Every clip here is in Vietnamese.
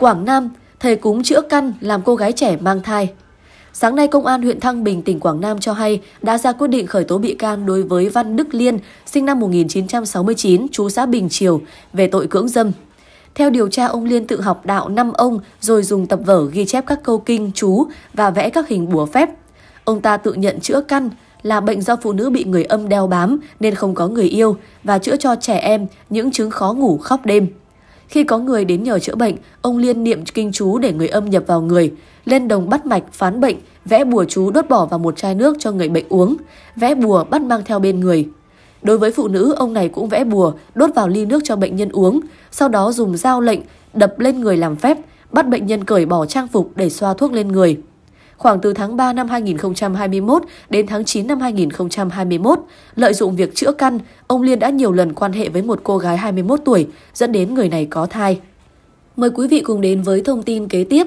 Quảng Nam, thầy cúng chữa căn làm cô gái trẻ mang thai. Sáng nay, Công an huyện Thăng Bình, tỉnh Quảng Nam cho hay đã ra quyết định khởi tố bị can đối với Văn Đức Liên, sinh năm 1969, chú xã Bình Triều, về tội cưỡng dâm. Theo điều tra, ông Liên tự học đạo năm ông rồi dùng tập vở ghi chép các câu kinh, chú và vẽ các hình bùa phép. Ông ta tự nhận chữa căn là bệnh do phụ nữ bị người âm đeo bám nên không có người yêu và chữa cho trẻ em những chứng khó ngủ khóc đêm. Khi có người đến nhờ chữa bệnh, ông Liên niệm kinh chú để người âm nhập vào người, lên đồng bắt mạch phán bệnh, vẽ bùa chú đốt bỏ vào một chai nước cho người bệnh uống, vẽ bùa bắt mang theo bên người. Đối với phụ nữ, ông này cũng vẽ bùa, đốt vào ly nước cho bệnh nhân uống, sau đó dùng dao lệnh đập lên người làm phép, bắt bệnh nhân cởi bỏ trang phục để xoa thuốc lên người khoảng từ tháng 3 năm 2021 đến tháng 9 năm 2021. Lợi dụng việc chữa căn, ông Liên đã nhiều lần quan hệ với một cô gái 21 tuổi, dẫn đến người này có thai. Mời quý vị cùng đến với thông tin kế tiếp.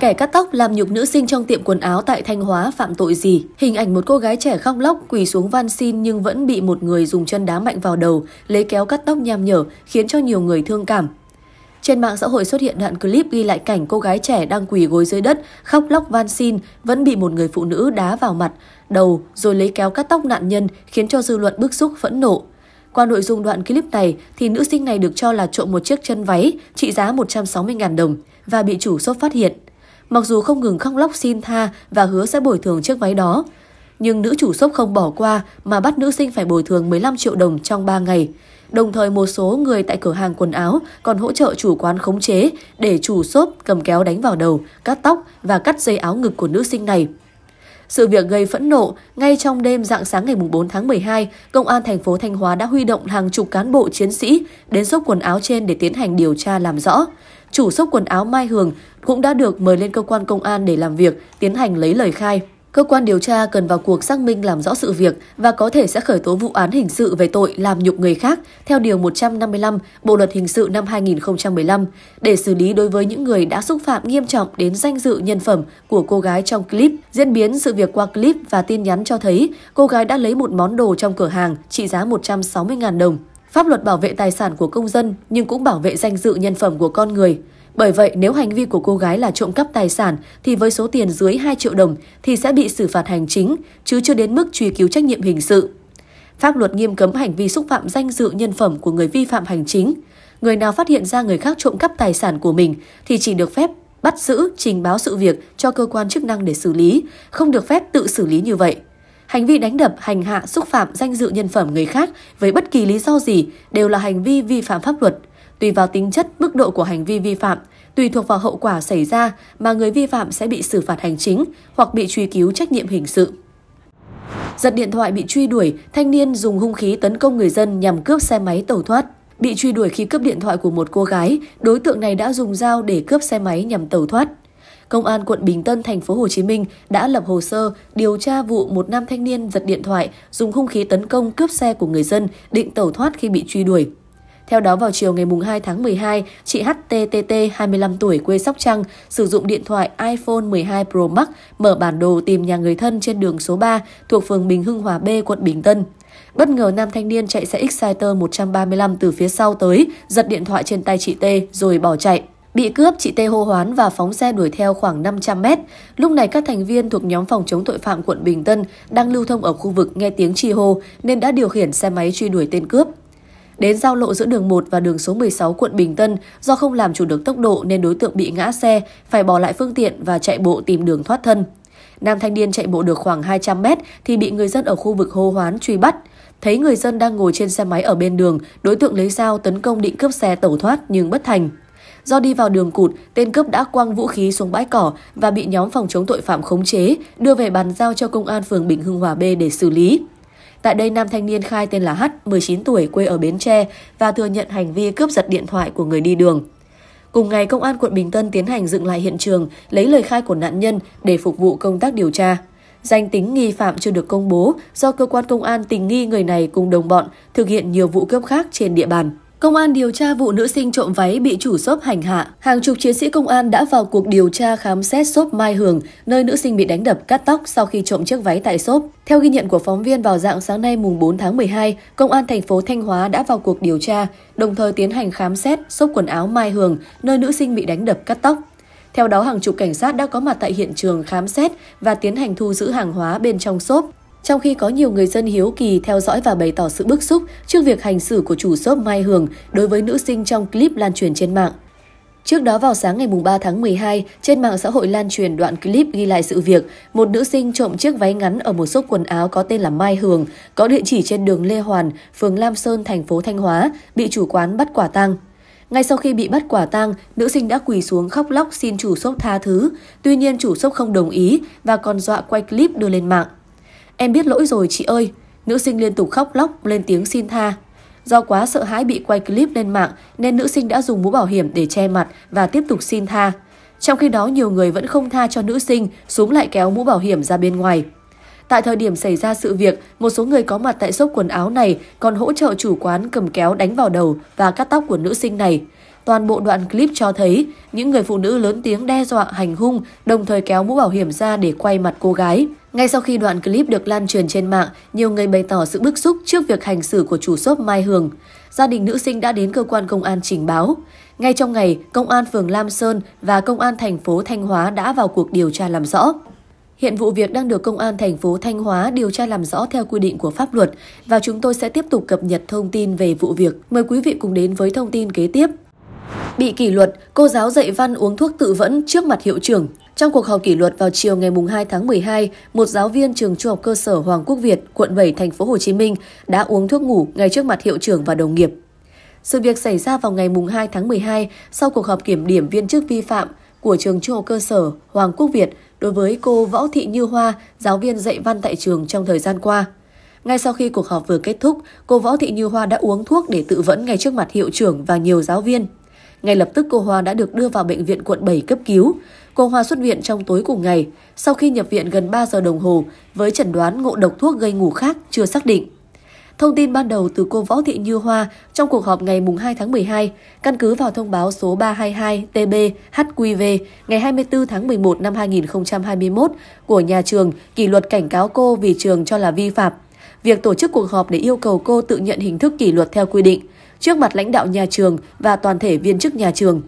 Kẻ cắt tóc làm nhục nữ sinh trong tiệm quần áo tại Thanh Hóa phạm tội gì? Hình ảnh một cô gái trẻ khóc lóc quỳ xuống van xin nhưng vẫn bị một người dùng chân đá mạnh vào đầu, lấy kéo cắt tóc nham nhở khiến cho nhiều người thương cảm. Trên mạng xã hội xuất hiện đoạn clip ghi lại cảnh cô gái trẻ đang quỳ gối dưới đất, khóc lóc van xin, vẫn bị một người phụ nữ đá vào mặt, đầu rồi lấy kéo cắt tóc nạn nhân khiến cho dư luận bức xúc phẫn nộ. Qua nội dung đoạn clip này thì nữ sinh này được cho là trộm một chiếc chân váy trị giá 160.000 đồng và bị chủ shop phát hiện. Mặc dù không ngừng khóc lóc xin tha và hứa sẽ bồi thường chiếc váy đó, nhưng nữ chủ shop không bỏ qua mà bắt nữ sinh phải bồi thường 15 triệu đồng trong 3 ngày. Đồng thời một số người tại cửa hàng quần áo còn hỗ trợ chủ quán khống chế để chủ xốp cầm kéo đánh vào đầu, cắt tóc và cắt dây áo ngực của nữ sinh này. Sự việc gây phẫn nộ, ngay trong đêm dạng sáng ngày 4 tháng 12, Công an thành phố Thanh Hóa đã huy động hàng chục cán bộ chiến sĩ đến xốp quần áo trên để tiến hành điều tra làm rõ. Chủ xốp quần áo Mai Hường cũng đã được mời lên cơ quan công an để làm việc, tiến hành lấy lời khai. Cơ quan điều tra cần vào cuộc xác minh làm rõ sự việc và có thể sẽ khởi tố vụ án hình sự về tội làm nhục người khác theo Điều 155 Bộ Luật Hình sự năm 2015 để xử lý đối với những người đã xúc phạm nghiêm trọng đến danh dự nhân phẩm của cô gái trong clip. Diễn biến sự việc qua clip và tin nhắn cho thấy cô gái đã lấy một món đồ trong cửa hàng trị giá 160.000 đồng Pháp luật bảo vệ tài sản của công dân nhưng cũng bảo vệ danh dự nhân phẩm của con người. Bởi vậy, nếu hành vi của cô gái là trộm cắp tài sản thì với số tiền dưới 2 triệu đồng thì sẽ bị xử phạt hành chính, chứ chưa đến mức truy cứu trách nhiệm hình sự. Pháp luật nghiêm cấm hành vi xúc phạm danh dự nhân phẩm của người vi phạm hành chính. Người nào phát hiện ra người khác trộm cắp tài sản của mình thì chỉ được phép bắt giữ, trình báo sự việc cho cơ quan chức năng để xử lý, không được phép tự xử lý như vậy. Hành vi đánh đập, hành hạ, xúc phạm danh dự nhân phẩm người khác với bất kỳ lý do gì đều là hành vi vi phạm pháp luật. Tùy vào tính chất, mức độ của hành vi vi phạm, tùy thuộc vào hậu quả xảy ra mà người vi phạm sẽ bị xử phạt hành chính hoặc bị truy cứu trách nhiệm hình sự. Giật điện thoại bị truy đuổi, thanh niên dùng hung khí tấn công người dân nhằm cướp xe máy tẩu thoát. Bị truy đuổi khi cướp điện thoại của một cô gái, đối tượng này đã dùng dao để cướp xe máy nhằm tẩu thoát. Công an quận Bình Tân, thành phố Hồ Chí Minh đã lập hồ sơ điều tra vụ một nam thanh niên giật điện thoại, dùng hung khí tấn công cướp xe của người dân, định tẩu thoát khi bị truy đuổi. Theo đó, vào chiều ngày 2 tháng 12, chị HTTT, 25 tuổi, quê Sóc Trăng, sử dụng điện thoại iPhone 12 Pro Max mở bản đồ tìm nhà người thân trên đường số 3 thuộc phường Bình Hưng Hòa B, quận Bình Tân. Bất ngờ nam thanh niên chạy xe Exciter 135 từ phía sau tới, giật điện thoại trên tay chị T rồi bỏ chạy. Bị cướp, chị Tê hô hoán và phóng xe đuổi theo khoảng 500 mét. Lúc này các thành viên thuộc nhóm phòng chống tội phạm quận Bình Tân đang lưu thông ở khu vực nghe tiếng chi hô nên đã điều khiển xe máy truy đuổi tên cướp. Đến giao lộ giữa đường 1 và đường số 16 quận Bình Tân, do không làm chủ được tốc độ nên đối tượng bị ngã xe, phải bỏ lại phương tiện và chạy bộ tìm đường thoát thân. Nam thanh niên chạy bộ được khoảng 200 mét thì bị người dân ở khu vực hô hoán truy bắt. Thấy người dân đang ngồi trên xe máy ở bên đường, đối tượng lấy dao tấn công định cướp xe tẩu thoát nhưng bất thành. Do đi vào đường cụt, tên cướp đã quăng vũ khí xuống bãi cỏ và bị nhóm phòng chống tội phạm khống chế, đưa về bàn giao cho công an phường Bình Hưng Hòa B để xử lý. Tại đây, nam thanh niên khai tên là H, 19 tuổi, quê ở Bến Tre và thừa nhận hành vi cướp giật điện thoại của người đi đường. Cùng ngày, Công an quận Bình Tân tiến hành dựng lại hiện trường, lấy lời khai của nạn nhân để phục vụ công tác điều tra. Danh tính nghi phạm chưa được công bố do cơ quan công an tình nghi người này cùng đồng bọn thực hiện nhiều vụ cướp khác trên địa bàn. Công an điều tra vụ nữ sinh trộm váy bị chủ shop hành hạ. Hàng chục chiến sĩ công an đã vào cuộc điều tra khám xét shop Mai Hường, nơi nữ sinh bị đánh đập cắt tóc sau khi trộm chiếc váy tại shop. Theo ghi nhận của phóng viên vào dạng sáng nay mùng 4 tháng 12, Công an thành phố Thanh Hóa đã vào cuộc điều tra, đồng thời tiến hành khám xét shop quần áo Mai Hường, nơi nữ sinh bị đánh đập cắt tóc. Theo đó, hàng chục cảnh sát đã có mặt tại hiện trường khám xét và tiến hành thu giữ hàng hóa bên trong shop. Trong khi có nhiều người dân hiếu kỳ theo dõi và bày tỏ sự bức xúc trước việc hành xử của chủ shop Mai Hường đối với nữ sinh trong clip lan truyền trên mạng. Trước đó vào sáng ngày 3 tháng 12, trên mạng xã hội lan truyền đoạn clip ghi lại sự việc một nữ sinh trộm chiếc váy ngắn ở một xúc quần áo có tên là Mai Hường, có địa chỉ trên đường Lê Hoàn, phường Lam Sơn, thành phố Thanh Hóa, bị chủ quán bắt quả tang. Ngay sau khi bị bắt quả tang, nữ sinh đã quỳ xuống khóc lóc xin chủ shop tha thứ. Tuy nhiên chủ shop không đồng ý và còn dọa quay clip đưa lên mạng. Em biết lỗi rồi chị ơi. Nữ sinh liên tục khóc lóc lên tiếng xin tha. Do quá sợ hãi bị quay clip lên mạng nên nữ sinh đã dùng mũ bảo hiểm để che mặt và tiếp tục xin tha. Trong khi đó nhiều người vẫn không tha cho nữ sinh, súng lại kéo mũ bảo hiểm ra bên ngoài. Tại thời điểm xảy ra sự việc, một số người có mặt tại shop quần áo này còn hỗ trợ chủ quán cầm kéo đánh vào đầu và cắt tóc của nữ sinh này. Toàn bộ đoạn clip cho thấy những người phụ nữ lớn tiếng đe dọa hành hung đồng thời kéo mũ bảo hiểm ra để quay mặt cô gái. Ngay sau khi đoạn clip được lan truyền trên mạng, nhiều người bày tỏ sự bức xúc trước việc hành xử của chủ shop Mai Hường. Gia đình nữ sinh đã đến cơ quan công an trình báo. Ngay trong ngày, công an phường Lam Sơn và công an thành phố Thanh Hóa đã vào cuộc điều tra làm rõ. Hiện vụ việc đang được Công an thành phố Thanh Hóa điều tra làm rõ theo quy định của pháp luật và chúng tôi sẽ tiếp tục cập nhật thông tin về vụ việc. Mời quý vị cùng đến với thông tin kế tiếp. Bị kỷ luật, cô giáo dạy văn uống thuốc tự vẫn trước mặt hiệu trưởng. Trong cuộc họp kỷ luật vào chiều ngày 2 tháng 12, một giáo viên trường trung học cơ sở Hoàng Quốc Việt, quận 7, thành phố Hồ Chí Minh đã uống thuốc ngủ ngay trước mặt hiệu trưởng và đồng nghiệp. Sự việc xảy ra vào ngày 2 tháng 12 sau cuộc họp kiểm điểm viên chức vi phạm của trường trung học cơ sở Hoàng Quốc Việt đối với cô Võ Thị Như Hoa, giáo viên dạy văn tại trường trong thời gian qua. Ngay sau khi cuộc họp vừa kết thúc, cô Võ Thị Như Hoa đã uống thuốc để tự vẫn ngay trước mặt hiệu trưởng và nhiều giáo viên. Ngay lập tức cô Hoa đã được đưa vào bệnh viện quận 7 cấp cứu. Cô Hoa xuất viện trong tối cùng ngày, sau khi nhập viện gần 3 giờ đồng hồ với chẩn đoán ngộ độc thuốc gây ngủ khác chưa xác định. Thông tin ban đầu từ cô Võ Thị Như Hoa trong cuộc họp ngày 2 tháng 12, căn cứ vào thông báo số 322 TB HQV ngày 24 tháng 11 năm 2021 của nhà trường kỷ luật cảnh cáo cô vì trường cho là vi phạm. Việc tổ chức cuộc họp để yêu cầu cô tự nhận hình thức kỷ luật theo quy định, trước mặt lãnh đạo nhà trường và toàn thể viên chức nhà trường.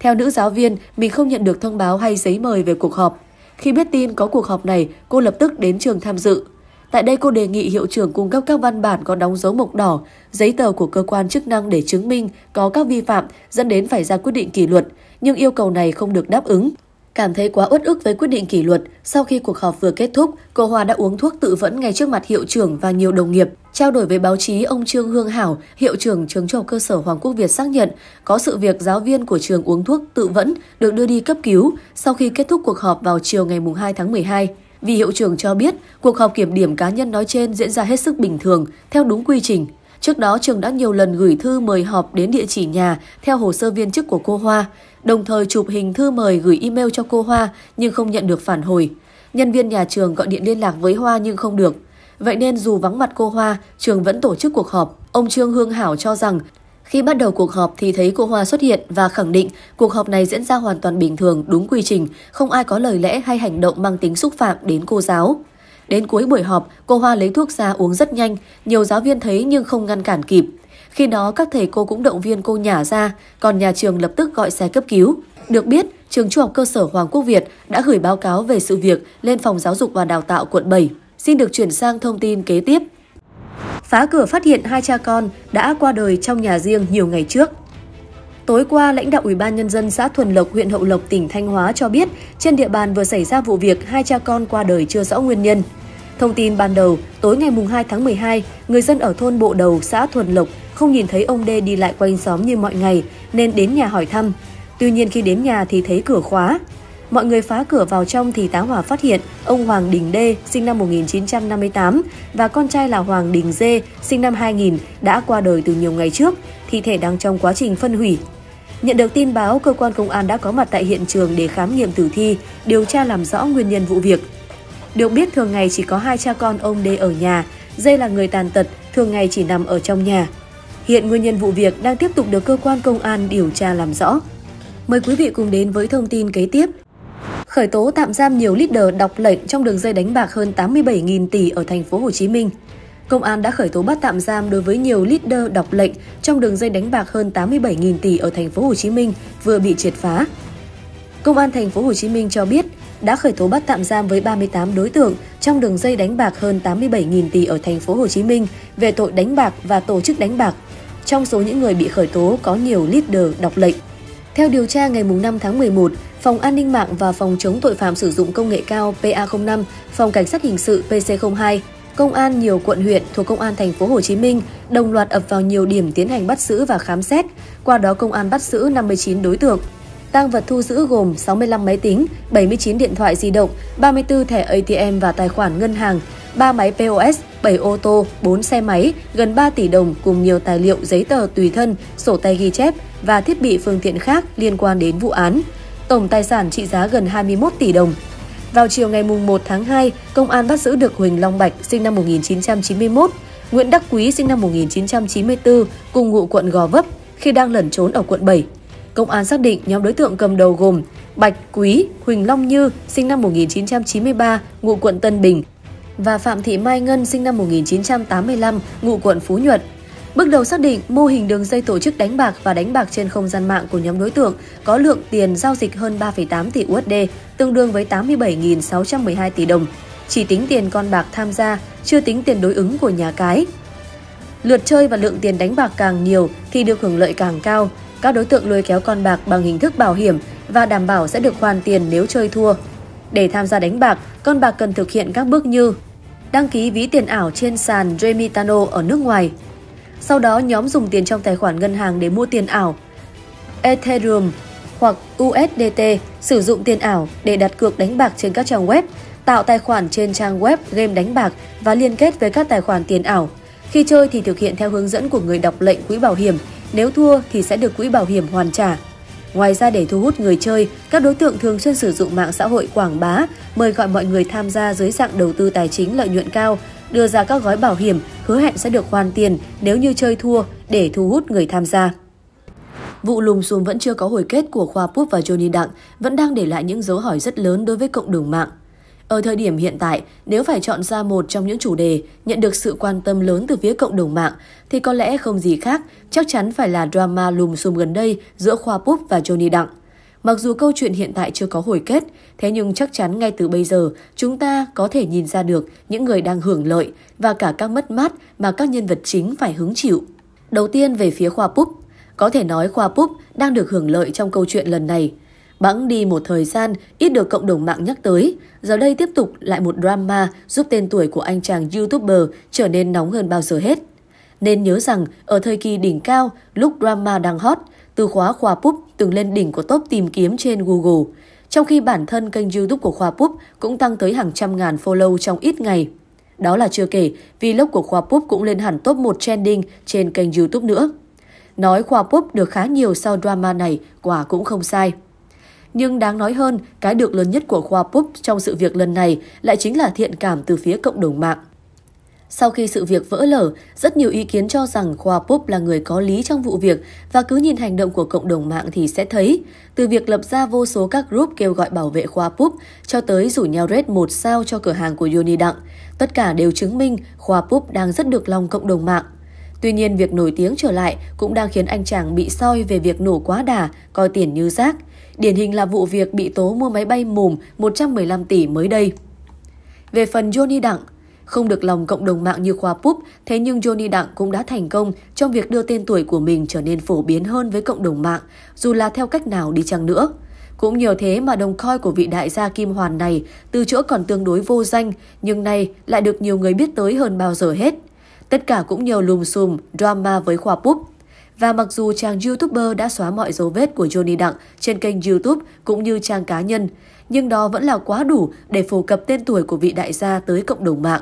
Theo nữ giáo viên, mình không nhận được thông báo hay giấy mời về cuộc họp. Khi biết tin có cuộc họp này, cô lập tức đến trường tham dự. Tại đây cô đề nghị hiệu trưởng cung cấp các văn bản có đóng dấu mộc đỏ, giấy tờ của cơ quan chức năng để chứng minh có các vi phạm dẫn đến phải ra quyết định kỷ luật, nhưng yêu cầu này không được đáp ứng. Cảm thấy quá uất ức với quyết định kỷ luật, sau khi cuộc họp vừa kết thúc, cô Hoa đã uống thuốc tự vẫn ngay trước mặt hiệu trưởng và nhiều đồng nghiệp. Trao đổi với báo chí, ông Trương Hương Hảo, hiệu trưởng trường trung học cơ sở Hoàng Quốc Việt xác nhận có sự việc giáo viên của trường uống thuốc tự vẫn được đưa đi cấp cứu sau khi kết thúc cuộc họp vào chiều ngày 2 tháng 12. Vì hiệu trưởng cho biết, cuộc họp kiểm điểm cá nhân nói trên diễn ra hết sức bình thường, theo đúng quy trình. Trước đó, trường đã nhiều lần gửi thư mời họp đến địa chỉ nhà theo hồ sơ viên chức của cô Hoa, đồng thời chụp hình thư mời gửi email cho cô Hoa nhưng không nhận được phản hồi. Nhân viên nhà trường gọi điện liên lạc với Hoa nhưng không được. Vậy nên dù vắng mặt cô Hoa, trường vẫn tổ chức cuộc họp. Ông Trương Hương Hảo cho rằng khi bắt đầu cuộc họp thì thấy cô Hoa xuất hiện và khẳng định cuộc họp này diễn ra hoàn toàn bình thường, đúng quy trình, không ai có lời lẽ hay hành động mang tính xúc phạm đến cô giáo. Đến cuối buổi họp, cô Hoa lấy thuốc ra uống rất nhanh, nhiều giáo viên thấy nhưng không ngăn cản kịp. Khi đó các thầy cô cũng động viên cô nhả ra, còn nhà trường lập tức gọi xe cấp cứu. Được biết, trường trung học cơ sở Hoàng Quốc Việt đã gửi báo cáo về sự việc lên phòng giáo dục và đào tạo quận 7. Xin được chuyển sang thông tin kế tiếp. Phá cửa phát hiện hai cha con đã qua đời trong nhà riêng nhiều ngày trước. Tối qua, lãnh đạo Ủy ban Nhân dân xã Thuần Lộc, huyện Hậu Lộc, tỉnh Thanh Hóa cho biết trên địa bàn vừa xảy ra vụ việc hai cha con qua đời chưa rõ nguyên nhân. Thông tin ban đầu, tối ngày 2 tháng 12, người dân ở thôn Bộ Đầu, xã Thuần Lộc không nhìn thấy ông Đê đi lại quanh xóm như mọi ngày nên đến nhà hỏi thăm. Tuy nhiên khi đến nhà thì thấy cửa khóa. Mọi người phá cửa vào trong thì tá hỏa phát hiện ông Hoàng Đình Đê sinh năm 1958 và con trai là Hoàng Đình Dê sinh năm 2000 đã qua đời từ nhiều ngày trước, thi thể đang trong quá trình phân hủy Nhận được tin báo, cơ quan công an đã có mặt tại hiện trường để khám nghiệm tử thi, điều tra làm rõ nguyên nhân vụ việc. Được biết thường ngày chỉ có hai cha con ông D ở nhà, dây là người tàn tật, thường ngày chỉ nằm ở trong nhà. Hiện nguyên nhân vụ việc đang tiếp tục được cơ quan công an điều tra làm rõ. Mời quý vị cùng đến với thông tin kế tiếp. Khởi tố tạm giam nhiều leader đọc lệnh trong đường dây đánh bạc hơn 87.000 tỷ ở thành phố Hồ Chí Minh công an đã khởi tố bắt tạm giam đối với nhiều leader đọc lệnh trong đường dây đánh bạc hơn 87.000 tỷ ở thành phố Hồ Chí Minh vừa bị triệt phá. Công an thành phố Hồ Chí Minh cho biết đã khởi tố bắt tạm giam với 38 đối tượng trong đường dây đánh bạc hơn 87.000 tỷ ở thành phố Hồ Chí Minh về tội đánh bạc và tổ chức đánh bạc. Trong số những người bị khởi tố có nhiều leader đọc lệnh. Theo điều tra ngày 5 tháng 11, Phòng An ninh mạng và Phòng chống tội phạm sử dụng công nghệ cao PA05, Phòng Cảnh sát hình sự PC02 công an nhiều quận huyện thuộc công an thành phố Hồ Chí Minh đồng loạt ập vào nhiều điểm tiến hành bắt giữ và khám xét, qua đó công an bắt giữ 59 đối tượng. Tăng vật thu giữ gồm 65 máy tính, 79 điện thoại di động, 34 thẻ ATM và tài khoản ngân hàng, 3 máy POS, 7 ô tô, 4 xe máy, gần 3 tỷ đồng cùng nhiều tài liệu giấy tờ tùy thân, sổ tay ghi chép và thiết bị phương tiện khác liên quan đến vụ án. Tổng tài sản trị giá gần 21 tỷ đồng. Vào chiều ngày 1 tháng 2, công an bắt giữ được Huỳnh Long Bạch sinh năm 1991, Nguyễn Đắc Quý sinh năm 1994 cùng ngụ quận Gò Vấp khi đang lẩn trốn ở quận 7. Công an xác định nhóm đối tượng cầm đầu gồm Bạch Quý, Huỳnh Long Như sinh năm 1993, ngụ quận Tân Bình và Phạm Thị Mai Ngân sinh năm 1985, ngụ quận Phú Nhuận Bước đầu xác định, mô hình đường dây tổ chức đánh bạc và đánh bạc trên không gian mạng của nhóm đối tượng có lượng tiền giao dịch hơn 3,8 tỷ USD, tương đương với 87.612 tỷ đồng. Chỉ tính tiền con bạc tham gia, chưa tính tiền đối ứng của nhà cái. Lượt chơi và lượng tiền đánh bạc càng nhiều thì được hưởng lợi càng cao. Các đối tượng lôi kéo con bạc bằng hình thức bảo hiểm và đảm bảo sẽ được hoàn tiền nếu chơi thua. Để tham gia đánh bạc, con bạc cần thực hiện các bước như đăng ký ví tiền ảo trên sàn Remitano ở nước ngoài, sau đó nhóm dùng tiền trong tài khoản ngân hàng để mua tiền ảo Ethereum hoặc USDT, sử dụng tiền ảo để đặt cược đánh bạc trên các trang web, tạo tài khoản trên trang web game đánh bạc và liên kết với các tài khoản tiền ảo. Khi chơi thì thực hiện theo hướng dẫn của người đọc lệnh quỹ bảo hiểm, nếu thua thì sẽ được quỹ bảo hiểm hoàn trả. Ngoài ra để thu hút người chơi, các đối tượng thường xuyên sử dụng mạng xã hội quảng bá, mời gọi mọi người tham gia dưới dạng đầu tư tài chính lợi nhuận cao, đưa ra các gói bảo hiểm hứa hẹn sẽ được hoàn tiền nếu như chơi thua để thu hút người tham gia. Vụ lùm xùm vẫn chưa có hồi kết của Khoa Púp và Johnny Đặng vẫn đang để lại những dấu hỏi rất lớn đối với cộng đồng mạng. Ở thời điểm hiện tại, nếu phải chọn ra một trong những chủ đề nhận được sự quan tâm lớn từ phía cộng đồng mạng, thì có lẽ không gì khác, chắc chắn phải là drama lùm xùm gần đây giữa Khoa Púp và Johnny Đặng. Mặc dù câu chuyện hiện tại chưa có hồi kết, thế nhưng chắc chắn ngay từ bây giờ chúng ta có thể nhìn ra được những người đang hưởng lợi và cả các mất mát mà các nhân vật chính phải hứng chịu. Đầu tiên về phía Khoa Púp. Có thể nói Khoa Púp đang được hưởng lợi trong câu chuyện lần này. Bẵng đi một thời gian, ít được cộng đồng mạng nhắc tới. Giờ đây tiếp tục lại một drama giúp tên tuổi của anh chàng YouTuber trở nên nóng hơn bao giờ hết. Nên nhớ rằng, ở thời kỳ đỉnh cao, lúc drama đang hot, từ khóa khoa púp từng lên đỉnh của top tìm kiếm trên Google, trong khi bản thân kênh YouTube của Khoa Púp cũng tăng tới hàng trăm ngàn follow trong ít ngày. Đó là chưa kể, vlog của Khoa Púp cũng lên hẳn top 1 trending trên kênh YouTube nữa. Nói Khoa Púp được khá nhiều sau drama này, quả cũng không sai. Nhưng đáng nói hơn, cái được lớn nhất của Khoa Púp trong sự việc lần này lại chính là thiện cảm từ phía cộng đồng mạng. Sau khi sự việc vỡ lở, rất nhiều ý kiến cho rằng Khoa Púp là người có lý trong vụ việc và cứ nhìn hành động của cộng đồng mạng thì sẽ thấy. Từ việc lập ra vô số các group kêu gọi bảo vệ Khoa Púp cho tới rủ nhau rate một sao cho cửa hàng của Yoni Đặng. Tất cả đều chứng minh Khoa Púp đang rất được lòng cộng đồng mạng. Tuy nhiên, việc nổi tiếng trở lại cũng đang khiến anh chàng bị soi về việc nổ quá đà, coi tiền như rác. Điển hình là vụ việc bị tố mua máy bay mùm 115 tỷ mới đây. Về phần Johnny Đặng, không được lòng cộng đồng mạng như Khoa Púp, thế nhưng Johnny Đặng cũng đã thành công trong việc đưa tên tuổi của mình trở nên phổ biến hơn với cộng đồng mạng, dù là theo cách nào đi chăng nữa. Cũng nhờ thế mà đồng coi của vị đại gia Kim Hoàn này từ chỗ còn tương đối vô danh, nhưng nay lại được nhiều người biết tới hơn bao giờ hết. Tất cả cũng nhờ lùm xùm, drama với Khoa Púp. Và mặc dù chàng YouTuber đã xóa mọi dấu vết của Johnny Đặng trên kênh YouTube cũng như trang cá nhân, nhưng đó vẫn là quá đủ để phổ cập tên tuổi của vị đại gia tới cộng đồng mạng.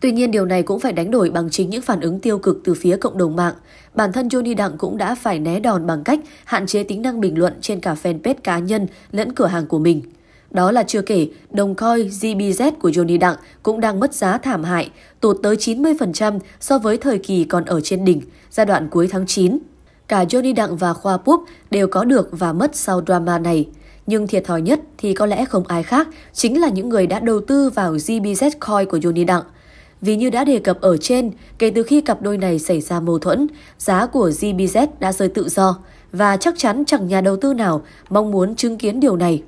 Tuy nhiên điều này cũng phải đánh đổi bằng chính những phản ứng tiêu cực từ phía cộng đồng mạng. Bản thân Johnny Đặng cũng đã phải né đòn bằng cách hạn chế tính năng bình luận trên cả fanpage cá nhân lẫn cửa hàng của mình. Đó là chưa kể, đồng coi GBZ của Johnny Đặng cũng đang mất giá thảm hại, tụt tới 90% so với thời kỳ còn ở trên đỉnh, giai đoạn cuối tháng 9. Cả Johnny Đặng và Khoa Púp đều có được và mất sau drama này. Nhưng thiệt thòi nhất thì có lẽ không ai khác, chính là những người đã đầu tư vào GBZ Coin của Johnny Đặng. Vì như đã đề cập ở trên, kể từ khi cặp đôi này xảy ra mâu thuẫn, giá của GBZ đã rơi tự do và chắc chắn chẳng nhà đầu tư nào mong muốn chứng kiến điều này.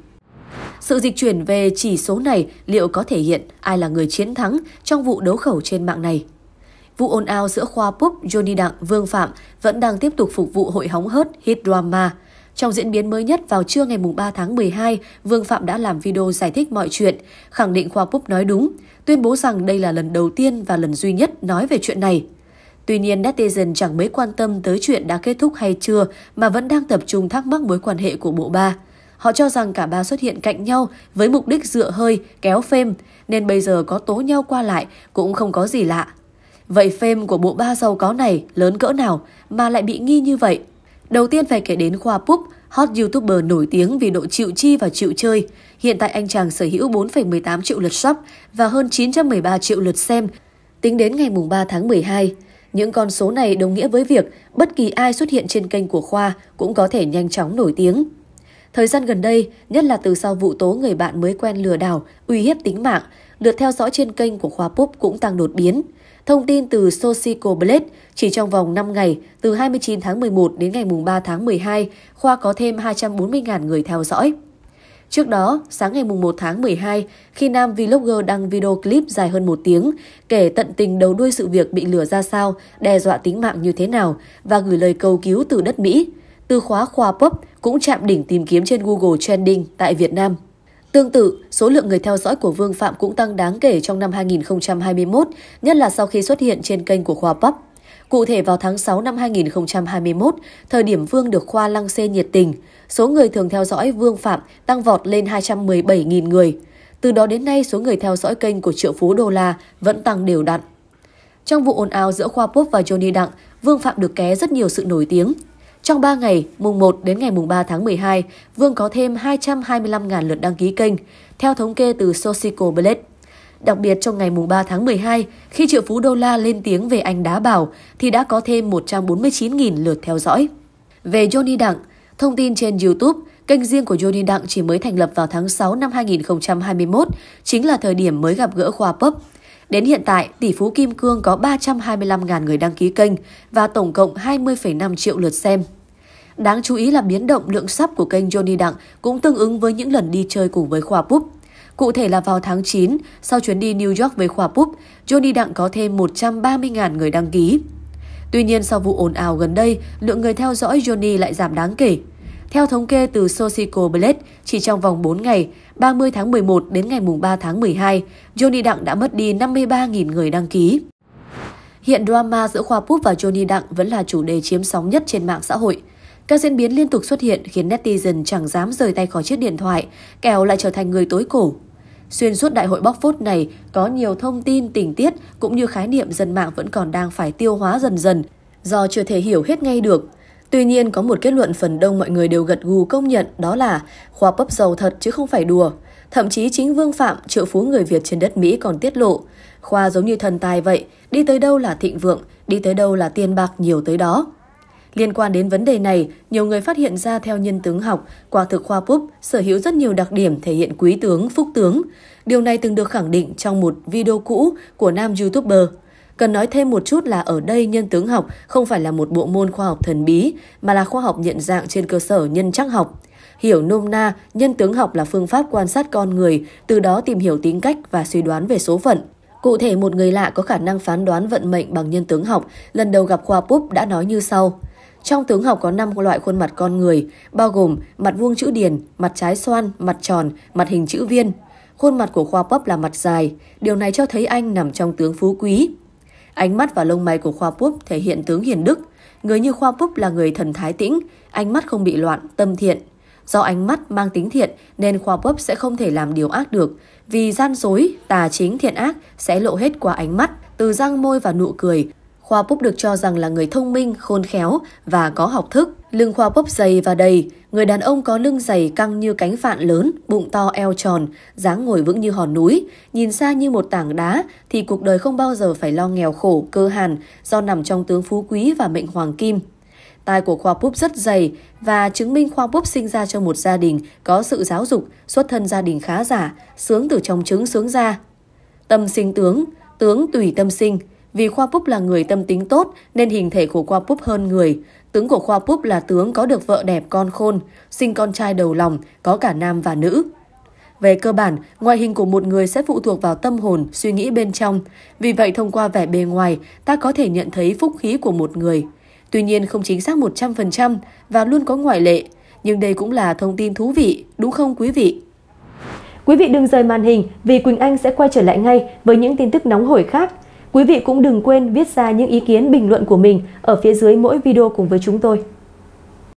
Sự dịch chuyển về chỉ số này liệu có thể hiện ai là người chiến thắng trong vụ đấu khẩu trên mạng này? Vụ ồn ào giữa khoa pop Johnny Đặng, Vương Phạm vẫn đang tiếp tục phục vụ hội hóng hớt hit drama – trong diễn biến mới nhất vào trưa ngày 3 tháng 12, Vương Phạm đã làm video giải thích mọi chuyện, khẳng định Khoa Púp nói đúng, tuyên bố rằng đây là lần đầu tiên và lần duy nhất nói về chuyện này. Tuy nhiên, netizen chẳng mấy quan tâm tới chuyện đã kết thúc hay chưa mà vẫn đang tập trung thắc mắc mối quan hệ của bộ ba. Họ cho rằng cả ba xuất hiện cạnh nhau với mục đích dựa hơi, kéo phêm, nên bây giờ có tố nhau qua lại cũng không có gì lạ. Vậy phêm của bộ ba giàu có này lớn cỡ nào mà lại bị nghi như vậy? Đầu tiên phải kể đến Khoa Púp, hot YouTuber nổi tiếng vì độ chịu chi và chịu chơi. Hiện tại anh chàng sở hữu 4,18 triệu lượt shop và hơn 913 triệu lượt xem, tính đến ngày 3 tháng 12. Những con số này đồng nghĩa với việc bất kỳ ai xuất hiện trên kênh của Khoa cũng có thể nhanh chóng nổi tiếng. Thời gian gần đây, nhất là từ sau vụ tố người bạn mới quen lừa đảo, uy hiếp tính mạng, lượt theo dõi trên kênh của Khoa Púp cũng tăng đột biến. Thông tin từ Sosico Blade, chỉ trong vòng 5 ngày, từ 29 tháng 11 đến ngày 3 tháng 12, khoa có thêm 240.000 người theo dõi. Trước đó, sáng ngày 1 tháng 12, khi nam vlogger đăng video clip dài hơn một tiếng, kể tận tình đầu đuôi sự việc bị lừa ra sao, đe dọa tính mạng như thế nào và gửi lời cầu cứu từ đất Mỹ, từ khóa khoa pop cũng chạm đỉnh tìm kiếm trên Google Trending tại Việt Nam. Tương tự, số lượng người theo dõi của Vương Phạm cũng tăng đáng kể trong năm 2021, nhất là sau khi xuất hiện trên kênh của Khoa Pop. Cụ thể vào tháng 6 năm 2021, thời điểm Vương được Khoa lăng xê nhiệt tình, số người thường theo dõi Vương Phạm tăng vọt lên 217.000 người. Từ đó đến nay, số người theo dõi kênh của triệu phú đô la vẫn tăng đều đặn. Trong vụ ồn ào giữa Khoa Pop và Johnny Đặng, Vương Phạm được ké rất nhiều sự nổi tiếng, trong 3 ngày, mùng 1 đến ngày mùng 3 tháng 12, Vương có thêm 225.000 lượt đăng ký kênh, theo thống kê từ Sosico Blade. Đặc biệt trong ngày mùng 3 tháng 12, khi triệu phú đô la lên tiếng về anh đá bảo thì đã có thêm 149.000 lượt theo dõi. Về Johnny Đặng, thông tin trên YouTube, kênh riêng của Johnny Đặng chỉ mới thành lập vào tháng 6 năm 2021, chính là thời điểm mới gặp gỡ Khoa Pấp. Đến hiện tại, tỷ phú Kim Cương có 325.000 người đăng ký kênh và tổng cộng 20,5 triệu lượt xem. Đáng chú ý là biến động lượng sắp của kênh Johnny Đặng cũng tương ứng với những lần đi chơi cùng với Khoa Púp. Cụ thể là vào tháng 9, sau chuyến đi New York với Khoa Púp, Johnny Đặng có thêm 130.000 người đăng ký. Tuy nhiên sau vụ ồn ào gần đây, lượng người theo dõi Johnny lại giảm đáng kể. Theo thống kê từ Socico Blade, chỉ trong vòng 4 ngày, 30 tháng 11 đến ngày 3 tháng 12, Johnny Đặng đã mất đi 53.000 người đăng ký. Hiện drama giữa Khoa Púp và Johnny Đặng vẫn là chủ đề chiếm sóng nhất trên mạng xã hội. Các diễn biến liên tục xuất hiện khiến netizen chẳng dám rời tay khỏi chiếc điện thoại, kẻo lại trở thành người tối cổ. Xuyên suốt đại hội bóc phốt này, có nhiều thông tin, tình tiết cũng như khái niệm dân mạng vẫn còn đang phải tiêu hóa dần dần, do chưa thể hiểu hết ngay được. Tuy nhiên, có một kết luận phần đông mọi người đều gật gù công nhận đó là khoa bấp dầu thật chứ không phải đùa. Thậm chí chính Vương Phạm, triệu phú người Việt trên đất Mỹ còn tiết lộ, Khoa giống như thần tài vậy, đi tới đâu là thịnh vượng, đi tới đâu là tiền bạc nhiều tới đó. Liên quan đến vấn đề này, nhiều người phát hiện ra theo nhân tướng học, quả thực khoa Púp sở hữu rất nhiều đặc điểm thể hiện quý tướng, phúc tướng. Điều này từng được khẳng định trong một video cũ của nam YouTuber. Cần nói thêm một chút là ở đây nhân tướng học không phải là một bộ môn khoa học thần bí, mà là khoa học nhận dạng trên cơ sở nhân trắc học. Hiểu nôm na, nhân tướng học là phương pháp quan sát con người, từ đó tìm hiểu tính cách và suy đoán về số phận. Cụ thể một người lạ có khả năng phán đoán vận mệnh bằng nhân tướng học, lần đầu gặp khoa Púp đã nói như sau. Trong tướng học có 5 loại khuôn mặt con người, bao gồm mặt vuông chữ điền, mặt trái xoan, mặt tròn, mặt hình chữ viên. Khuôn mặt của Khoa Pop là mặt dài, điều này cho thấy anh nằm trong tướng phú quý. Ánh mắt và lông mày của Khoa Pop thể hiện tướng hiền đức. Người như Khoa Pop là người thần thái tĩnh, ánh mắt không bị loạn, tâm thiện. Do ánh mắt mang tính thiện nên Khoa Pop sẽ không thể làm điều ác được, vì gian dối, tà chính thiện ác sẽ lộ hết qua ánh mắt, từ răng môi và nụ cười Khoa Púc được cho rằng là người thông minh, khôn khéo và có học thức. Lưng Khoa Púc dày và đầy, người đàn ông có lưng dày căng như cánh phạn lớn, bụng to eo tròn, dáng ngồi vững như hòn núi, nhìn xa như một tảng đá thì cuộc đời không bao giờ phải lo nghèo khổ, cơ hàn do nằm trong tướng phú quý và mệnh hoàng kim. Tai của Khoa Púp rất dày và chứng minh Khoa Púp sinh ra trong một gia đình có sự giáo dục, xuất thân gia đình khá giả, sướng từ trong trứng sướng ra. Tâm sinh tướng, tướng tùy tâm sinh, vì Khoa Púp là người tâm tính tốt nên hình thể của Khoa Púp hơn người. Tướng của Khoa Púp là tướng có được vợ đẹp con khôn, sinh con trai đầu lòng, có cả nam và nữ. Về cơ bản, ngoại hình của một người sẽ phụ thuộc vào tâm hồn, suy nghĩ bên trong. Vì vậy thông qua vẻ bề ngoài, ta có thể nhận thấy phúc khí của một người. Tuy nhiên không chính xác 100% và luôn có ngoại lệ. Nhưng đây cũng là thông tin thú vị, đúng không quý vị? Quý vị đừng rời màn hình vì Quỳnh Anh sẽ quay trở lại ngay với những tin tức nóng hổi khác. Quý vị cũng đừng quên viết ra những ý kiến bình luận của mình ở phía dưới mỗi video cùng với chúng tôi.